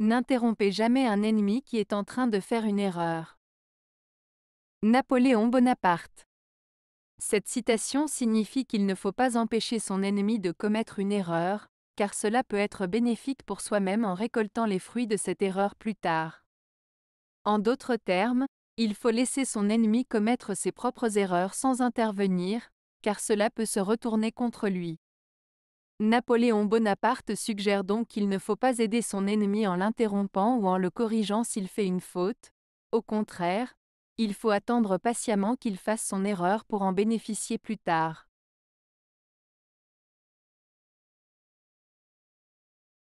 N'interrompez jamais un ennemi qui est en train de faire une erreur. Napoléon Bonaparte. Cette citation signifie qu'il ne faut pas empêcher son ennemi de commettre une erreur, car cela peut être bénéfique pour soi-même en récoltant les fruits de cette erreur plus tard. En d'autres termes, il faut laisser son ennemi commettre ses propres erreurs sans intervenir, car cela peut se retourner contre lui. Napoléon Bonaparte suggère donc qu'il ne faut pas aider son ennemi en l'interrompant ou en le corrigeant s'il fait une faute. Au contraire, il faut attendre patiemment qu'il fasse son erreur pour en bénéficier plus tard.